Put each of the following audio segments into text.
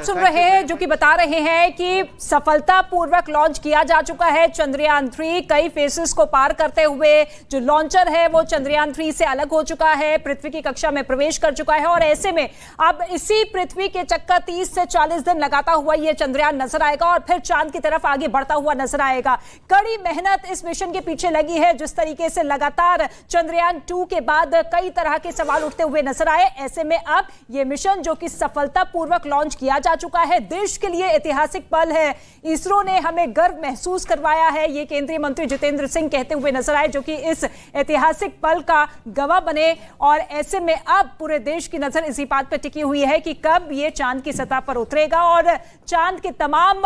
आप सुन रहे हैं जो कि बता रहे हैं कि सफलता पूर्वक लॉन्च किया जा चुका है चंद्रयान थ्री कई फेसेस को पार करते हुए जो लॉन्चर है वो चंद्रयान थ्री से अलग हो चुका है पृथ्वी की कक्षा में प्रवेश कर चुका है और ऐसे में अब इसी पृथ्वी के चक्कर तीस से चालीस दिन लगाता हुआ ये चंद्रयान नजर आएगा और फिर चांद की तरफ आगे बढ़ता हुआ नजर आएगा कड़ी मेहनत इस मिशन के पीछे लगी है जिस तरीके से लगातार चंद्रयान टू के बाद कई तरह के सवाल उठते हुए नजर आए ऐसे में अब ये मिशन जो कि सफलतापूर्वक लॉन्च किया जा जा चुका है देश के लिए ऐतिहासिक पल है इसरो ने हमें गर्व महसूस करवाया है ये केंद्रीय मंत्री जितेंद्र सिंह कहते हुए नजर आए जो कि इस ऐतिहासिक पल का गवाह बने और ऐसे में अब पूरे देश की नजर इसी बात पर टिकी हुई है कि कब ये चांद की सतह पर उतरेगा और चांद के तमाम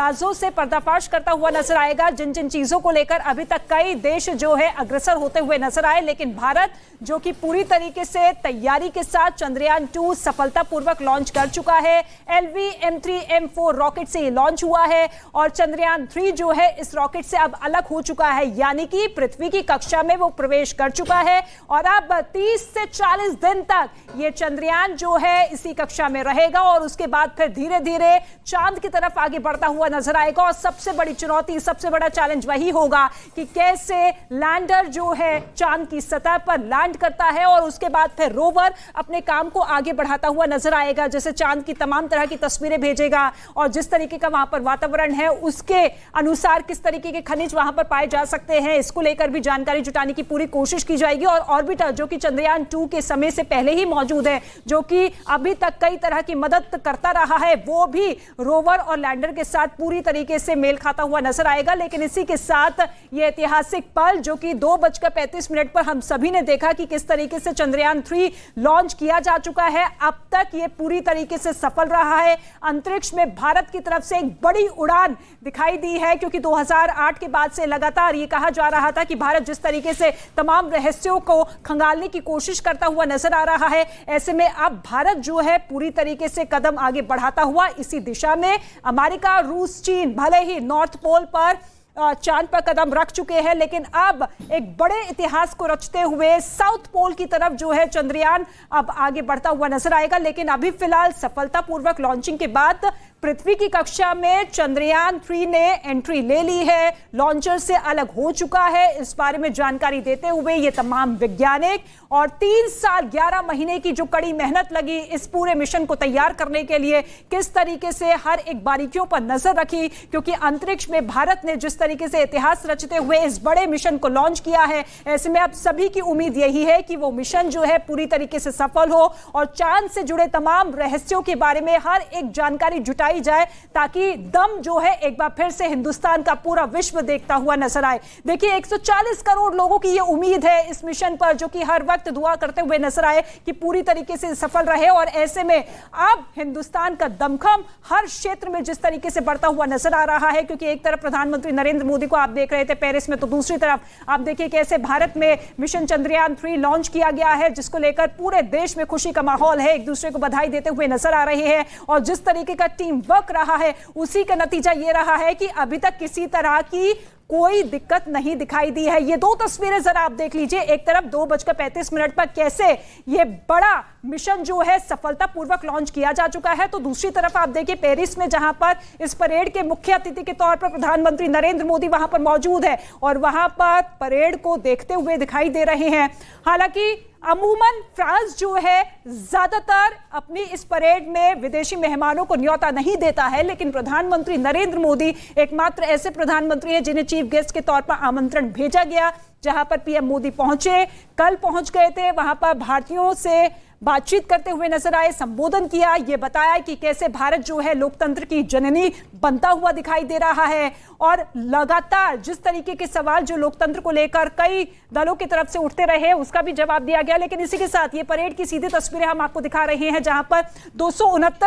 राजों से पर्दाफाश करता हुआ नजर आएगा जिन जिन चीजों को लेकर अभी तक कई देश जो है अग्रसर होते हुए नजर आए लेकिन भारत जो कि पूरी तरीके से तैयारी के साथ चंद्रयान टू सफलतापूर्वक लॉन्च कर चुका है L LV M three M four rocket से लॉन्च हुआ है और चंद्रयान थ्री जो है इस रॉकेट से अब अलग हो चुका है यानी कि पृथ्वी की कक्षा में वो प्रवेश कर चुका है और अब 30 से 40 दिन तक ये चंद्रयान जो है इसी कक्षा में रहेगा और उसके बाद फिर धीरे धीरे चांद की तरफ आगे बढ़ता हुआ नजर आएगा और सबसे बड़ी चुनौती सबसे बड़ा चैलेंज वही होगा कि कैसे लैंडर जो है चांद की सतह पर लैंड करता है और उसके बाद फिर रोवर अपने काम को आगे बढ़ाता हुआ नजर आएगा जैसे चांद की तमाम तरह तरह की तस्वीरें भेजेगा और जिस तरीके का वहां पर वातावरण है उसके अनुसार किस तरीके के खनिज वहां पर पाए जा सकते हैं इसको लेकर भी जानकारी जुटाने की पूरी कोशिश की जाएगी और ऑर्बिटर जो कि चंद्रयान टू के समय से पहले ही मौजूद है जो कि अभी तक कई तरह की मदद करता रहा है वो भी रोवर और लैंडर के साथ पूरी तरीके से मेल खाता हुआ नजर आएगा लेकिन इसी के साथ ये ऐतिहासिक पल जो कि दो बजकर पैंतीस मिनट पर हम सभी ने देखा कि किस तरीके से चंद्रयान थ्री लॉन्च किया जा चुका है अब तक ये पूरी तरीके से सफल रहा रहा है अंतरिक्ष में भारत की तरफ से एक बड़ी उड़ान दिखाई दी है क्योंकि 2008 के बाद से लगातार ये कहा जा रहा था कि भारत जिस तरीके से तमाम रहस्यों को खंगालने की कोशिश करता हुआ नजर आ रहा है ऐसे में अब भारत जो है पूरी तरीके से कदम आगे बढ़ाता हुआ इसी दिशा में अमेरिका रूस चीन भले ही नॉर्थ पोल पर चांद पर कदम रख चुके हैं लेकिन अब एक बड़े इतिहास को रचते हुए साउथ पोल की तरफ जो है चंद्रयान अब आगे बढ़ता हुआ नजर आएगा लेकिन अभी फिलहाल सफलतापूर्वक लॉन्चिंग के बाद पृथ्वी की कक्षा में चंद्रयान थ्री ने एंट्री ले ली है लॉन्चर से अलग हो चुका है इस बारे में जानकारी देते हुए ये तमाम वैज्ञानिक और तीन साल ग्यारह महीने की जो कड़ी मेहनत लगी इस पूरे मिशन को तैयार करने के लिए किस तरीके से हर एक बारीकियों पर नजर रखी क्योंकि अंतरिक्ष में भारत ने जिस तरीके से इतिहास रचते हुए इस बड़े मिशन को लॉन्च किया है ऐसे में अब सभी की उम्मीद यही है कि वो मिशन जो है पूरी तरीके से सफल हो और चांद से जुड़े तमाम रहस्यों के बारे में हर एक जानकारी जुटाई लगाई जाए ताकि दम जो है एक बार फिर से हिंदुस्तान का पूरा विश्व देखता हुआ नजर आए देखिए 140 करोड़ लोगों की ये उम्मीद है इस मिशन पर जो कि हर वक्त दुआ करते हुए नजर आए कि पूरी तरीके से सफल रहे और ऐसे में अब हिंदुस्तान का दमखम हर क्षेत्र में जिस तरीके से बढ़ता हुआ नजर आ रहा है क्योंकि एक तरफ प्रधानमंत्री नरेंद्र मोदी को आप देख रहे थे पेरिस में तो दूसरी तरफ आप देखिए कैसे भारत में मिशन चंद्रयान थ्री लॉन्च किया गया है जिसको लेकर पूरे देश में खुशी का माहौल है एक दूसरे को बधाई देते हुए नजर आ रहे हैं और जिस तरीके का टीम टीम वर्क रहा है उसी का नतीजा ये रहा है कि अभी तक किसी तरह की कोई दिक्कत नहीं दिखाई दी है ये दो तस्वीरें जरा आप देख लीजिए एक तरफ दो बजकर पैंतीस मिनट पर कैसे ये बड़ा मिशन जो है सफलतापूर्वक लॉन्च किया जा चुका है तो दूसरी तरफ आप देखिए पेरिस में जहां पर इस परेड के मुख्य अतिथि के तौर पर प्रधानमंत्री नरेंद्र मोदी वहां पर मौजूद है और वहां पर परेड को देखते हुए दिखाई दे रहे हैं हालांकि अमूमन फ्रांस जो है ज्यादातर अपनी इस परेड में विदेशी मेहमानों को न्योता नहीं देता है लेकिन प्रधानमंत्री नरेंद्र मोदी एकमात्र ऐसे प्रधानमंत्री है जिन्हें चीफ चीफ गेस्ट के तौर पर आमंत्रण भेजा गया जहां पर पीएम मोदी पहुंचे कल पहुंच गए थे वहां पर भारतीयों से बातचीत करते हुए नजर आए संबोधन किया ये बताया कि कैसे भारत जो है लोकतंत्र की जननी बनता हुआ दिखाई दे रहा है और लगातार जिस तरीके के सवाल जो लोकतंत्र को लेकर कई दलों की तरफ से उठते रहे उसका भी जवाब दिया गया लेकिन इसी के साथ ये परेड की सीधी तस्वीरें हम आपको दिखा रहे हैं जहां पर दो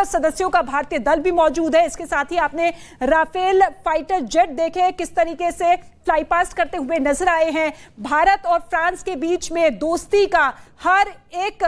सदस्यों का भारतीय दल भी मौजूद है इसके साथ ही आपने राफेल फाइटर जेट देखे किस तरीके से फ्लाईपास्ट करते हुए नजर आए हैं भारत और फ्रांस के बीच में दोस्ती का हर एक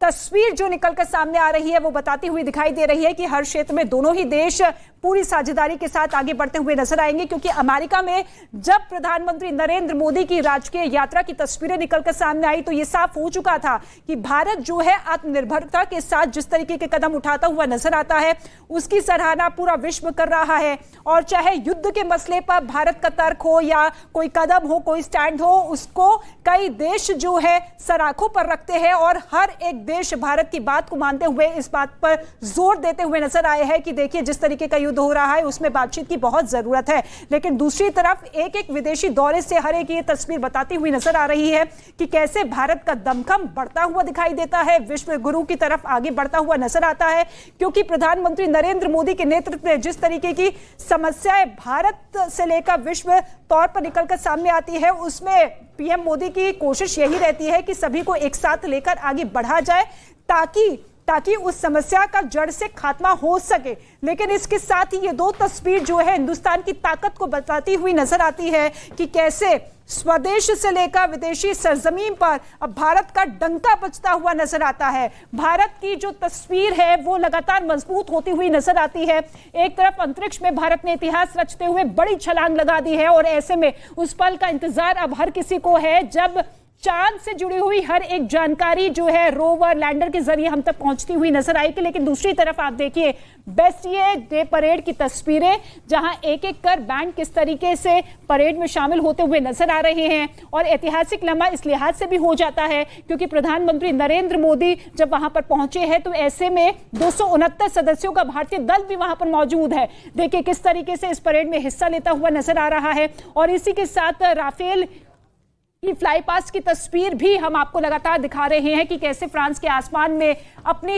तस्वीर जो निकल कर सामने आ रही है वो बताती हुई दिखाई दे रही है कि हर क्षेत्र में दोनों ही देश पूरी साझेदारी के साथ आगे बढ़ते हुए नजर आएंगे क्योंकि अमेरिका में जब प्रधानमंत्री नरेंद्र मोदी की राजकीय यात्रा की तस्वीरें निकल कर सामने आई तो ये साफ हो चुका था कि भारत जो है आत्मनिर्भरता के साथ जिस तरीके के कदम उठाता हुआ नजर आता है उसकी सराहना पूरा विश्व कर रहा है और चाहे युद्ध के मसले पर भारत का तर्क हो या कोई कदम हो कोई स्टैंड हो उसको कई देश जो है सराखों पर रखते हैं और हर एक देश भारत की बात को मानते हुए इस बात पर जोर देते हुए नजर आए हैं कि देखिए जिस तरीके का युद्ध हो रहा है उसमें बातचीत की बहुत जरूरत है लेकिन दूसरी तरफ एक एक विदेशी दौरे से हर एक ये तस्वीर बताती हुई नजर आ रही है कि कैसे भारत का दमखम बढ़ता हुआ दिखाई देता है विश्व गुरु की तरफ आगे बढ़ता हुआ नजर आता है क्योंकि प्रधानमंत्री नरेंद्र मोदी के नेतृत्व में जिस तरीके की समस्याएं भारत से लेकर विश्व तौर पर निकलकर सामने आती है उसमें पीएम मोदी की कोशिश यही रहती है कि सभी को एक साथ लेकर आगे बढ़ा जाए है ताकि ताकि उस समस्या का जड़ से खात्मा हो सके लेकिन इसके साथ ही ये दो तस्वीर जो है हिंदुस्तान की ताकत को बताती हुई नजर आती है कि कैसे स्वदेश से लेकर विदेशी सरजमीन पर अब भारत का डंका बचता हुआ नजर आता है भारत की जो तस्वीर है वो लगातार मजबूत होती हुई नजर आती है एक तरफ अंतरिक्ष में भारत ने इतिहास रचते हुए बड़ी छलांग लगा दी है और ऐसे में उस पल का इंतजार अब हर किसी को है जब चांद से जुड़ी हुई हर एक जानकारी जो है रोवर लैंडर के जरिए हम तक पहुंचती हुई नजर आएगी लेकिन दूसरी तरफ आप देखिए बेस्ट ये डे परेड की तस्वीरें जहां एक एक कर बैंड किस तरीके से परेड में शामिल होते हुए नजर आ रहे हैं और ऐतिहासिक लम्हा इस लिहाज से भी हो जाता है क्योंकि प्रधानमंत्री नरेंद्र मोदी जब वहां पर पहुंचे हैं तो ऐसे में दो सदस्यों का भारतीय दल भी वहां पर मौजूद है देखिए किस तरीके से इस परेड में हिस्सा लेता हुआ नजर आ रहा है और इसी के साथ राफेल की फ्लाई पास की तस्वीर भी हम आपको लगातार दिखा रहे हैं कि कैसे फ्रांस के आसमान में अपनी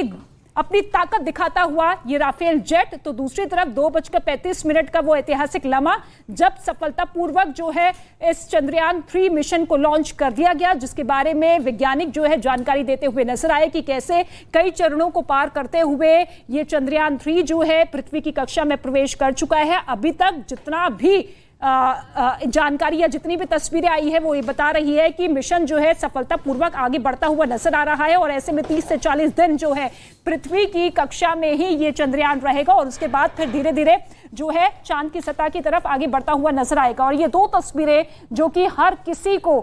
अपनी ताकत दिखाता हुआ ये राफेल जेट तो दूसरी तरफ दो बजकर पैंतीस मिनट का वो ऐतिहासिक लम्हा जब सफलतापूर्वक जो है इस चंद्रयान थ्री मिशन को लॉन्च कर दिया गया जिसके बारे में वैज्ञानिक जो है जानकारी देते हुए नजर आए कि कैसे कई चरणों को पार करते हुए ये चंद्रयान थ्री जो है पृथ्वी की कक्षा में प्रवेश कर चुका है अभी तक जितना भी जानकारी या जितनी भी तस्वीरें आई है वो ये बता रही है कि मिशन जो है सफलतापूर्वक आगे बढ़ता हुआ नजर आ रहा है और ऐसे में 30 से 40 दिन जो है पृथ्वी की कक्षा में ही ये चंद्रयान रहेगा और उसके बाद फिर धीरे धीरे जो है चांद की सतह की तरफ आगे बढ़ता हुआ नजर आएगा और ये दो तस्वीरें जो कि हर किसी को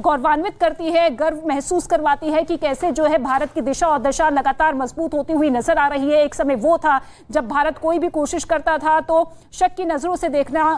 गौरवान्वित करती है गर्व महसूस करवाती है कि कैसे जो है भारत की दिशा और दशा लगातार मजबूत होती हुई नजर आ रही है एक समय वो था जब भारत कोई भी कोशिश करता था तो शक की नज़रों से देखना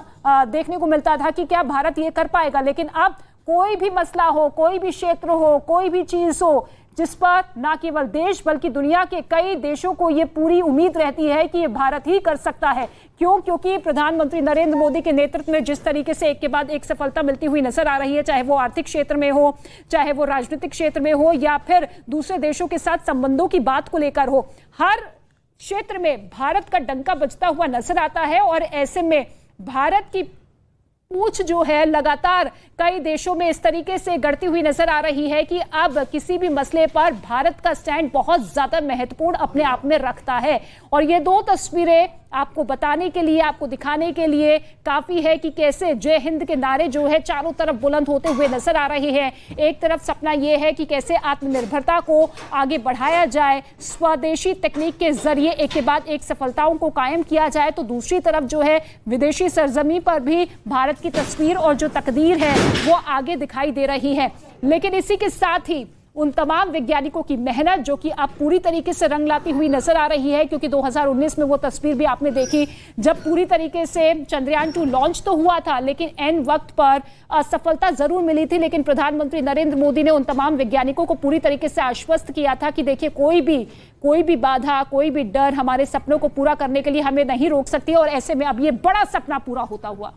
देखने को मिलता था कि क्या भारत ये कर पाएगा लेकिन अब कोई भी मसला हो कोई भी क्षेत्र हो कोई भी चीज़ हो जिस पर न केवल देश बल्कि दुनिया के कई देशों को ये पूरी उम्मीद रहती है कि ये भारत ही कर सकता है क्यों क्योंकि प्रधानमंत्री नरेंद्र मोदी के नेतृत्व में जिस तरीके से एक के बाद एक सफलता मिलती हुई नजर आ रही है चाहे वो आर्थिक क्षेत्र में हो चाहे वो राजनीतिक क्षेत्र में हो या फिर दूसरे देशों के साथ संबंधों की बात को लेकर हो हर क्षेत्र में भारत का डंका बजता हुआ नजर आता है और ऐसे में भारत की पूछ जो है लगातार कई देशों में इस तरीके से गढ़ती हुई नजर आ रही है कि अब किसी भी मसले पर भारत का स्टैंड बहुत ज्यादा महत्वपूर्ण अपने आप में रखता है और ये दो तस्वीरें आपको बताने के लिए आपको दिखाने के लिए काफ़ी है कि कैसे जय हिंद के नारे जो है चारों तरफ बुलंद होते हुए नजर आ रहे हैं एक तरफ सपना ये है कि कैसे आत्मनिर्भरता को आगे बढ़ाया जाए स्वदेशी तकनीक के जरिए एक के बाद एक सफलताओं को कायम किया जाए तो दूसरी तरफ जो है विदेशी सरजमी पर भी भारत की तस्वीर और जो तकदीर है वो आगे दिखाई दे रही है लेकिन इसी के साथ ही उन तमाम वैज्ञानिकों की मेहनत जो कि अब पूरी तरीके से रंग लाती हुई नजर आ रही है क्योंकि 2019 में वो तस्वीर भी आपने देखी जब पूरी तरीके से चंद्रयान टू लॉन्च तो हुआ था लेकिन एन वक्त पर सफलता जरूर मिली थी लेकिन प्रधानमंत्री नरेंद्र मोदी ने उन तमाम वैज्ञानिकों को पूरी तरीके से आश्वस्त किया था कि देखिए कोई भी कोई भी बाधा कोई भी डर हमारे सपनों को पूरा करने के लिए हमें नहीं रोक सकती और ऐसे में अब ये बड़ा सपना पूरा होता हुआ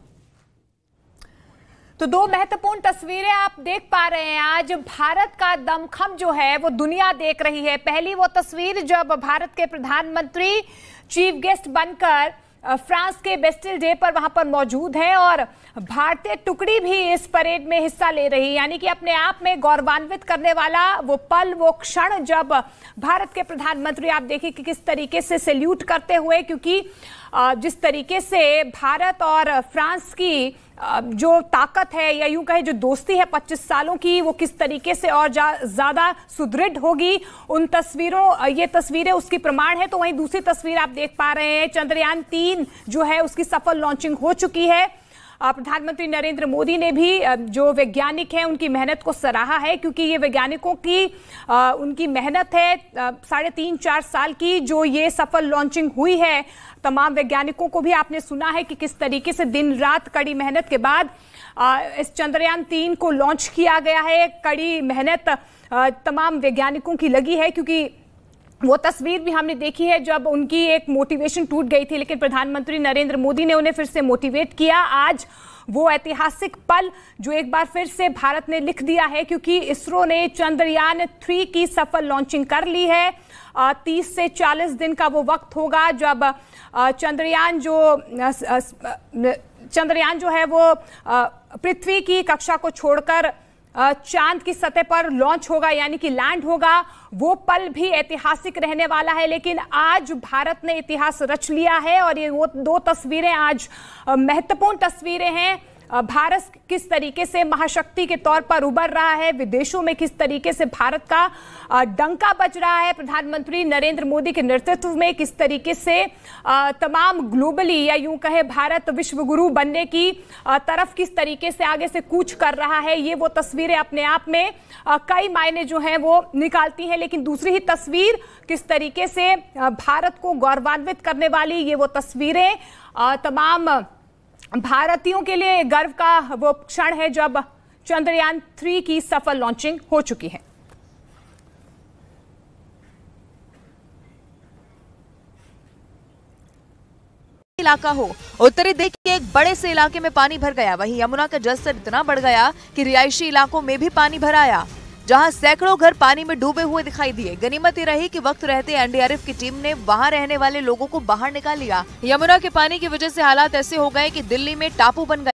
तो दो महत्वपूर्ण तस्वीरें आप देख पा रहे हैं आज भारत का दमखम जो है वो दुनिया देख रही है पहली वो तस्वीर जब भारत के प्रधानमंत्री चीफ गेस्ट बनकर फ्रांस के बेस्टिल डे पर वहां पर मौजूद है और भारतीय टुकड़ी भी इस परेड में हिस्सा ले रही है यानी कि अपने आप में गौरवान्वित करने वाला वो पल वो क्षण जब भारत के प्रधानमंत्री आप देखिए कि किस तरीके से सैल्यूट करते हुए क्योंकि जिस तरीके से भारत और फ्रांस की जो ताकत है या यूं कहे जो दोस्ती है 25 सालों की वो किस तरीके से और ज़्यादा सुदृढ़ होगी उन तस्वीरों ये तस्वीरें उसकी प्रमाण है तो वहीं दूसरी तस्वीर आप देख पा रहे हैं चंद्रयान तीन जो है उसकी सफल लॉन्चिंग हो चुकी है प्रधानमंत्री नरेंद्र मोदी ने भी जो वैज्ञानिक हैं उनकी मेहनत को सराहा है क्योंकि ये वैज्ञानिकों की उनकी मेहनत है साढ़े तीन चार साल की जो ये सफल लॉन्चिंग हुई है तमाम वैज्ञानिकों को भी आपने सुना है कि किस तरीके से दिन रात कड़ी मेहनत के बाद इस चंद्रयान तीन को लॉन्च किया गया है कड़ी मेहनत तमाम वैज्ञानिकों की लगी है क्योंकि वो तस्वीर भी हमने देखी है जब उनकी एक मोटिवेशन टूट गई थी लेकिन प्रधानमंत्री नरेंद्र मोदी ने उन्हें फिर से मोटिवेट किया आज वो ऐतिहासिक पल जो एक बार फिर से भारत ने लिख दिया है क्योंकि इसरो ने चंद्रयान थ्री की सफल लॉन्चिंग कर ली है तीस से चालीस दिन का वो वक्त होगा जब चंद्रयान जो चंद्रयान जो है वो पृथ्वी की कक्षा को छोड़कर चांद की सतह पर लॉन्च होगा यानी कि लैंड होगा वो पल भी ऐतिहासिक रहने वाला है लेकिन आज भारत ने इतिहास रच लिया है और ये वो दो तस्वीरें आज महत्वपूर्ण तस्वीरें हैं भारत किस तरीके से महाशक्ति के तौर पर उभर रहा है विदेशों में किस तरीके से भारत का डंका बज रहा है प्रधानमंत्री नरेंद्र मोदी के नेतृत्व में किस तरीके से तमाम ग्लोबली या यूं कहे भारत विश्वगुरु बनने की तरफ किस तरीके से आगे से कूच कर रहा है ये वो तस्वीरें अपने आप में कई मायने जो हैं वो निकालती हैं लेकिन दूसरी ही तस्वीर किस तरीके से भारत को गौरवान्वित करने वाली ये वो तस्वीरें तमाम भारतीयों के लिए गर्व का वो क्षण है जब चंद्रयान थ्री की सफल लॉन्चिंग हो चुकी है इलाका हो उत्तरी देख के एक बड़े से इलाके में पानी भर गया वहीं यमुना का जलस्तर इतना बढ़ गया कि रिहायशी इलाकों में भी पानी भर आया जहां सैकड़ों घर पानी में डूबे हुए दिखाई दिए गनीमत ये रही कि वक्त रहते एनडीआरएफ की टीम ने वहां रहने वाले लोगों को बाहर निकाल लिया यमुना के पानी की वजह से हालात ऐसे हो गए कि दिल्ली में टापू बन गए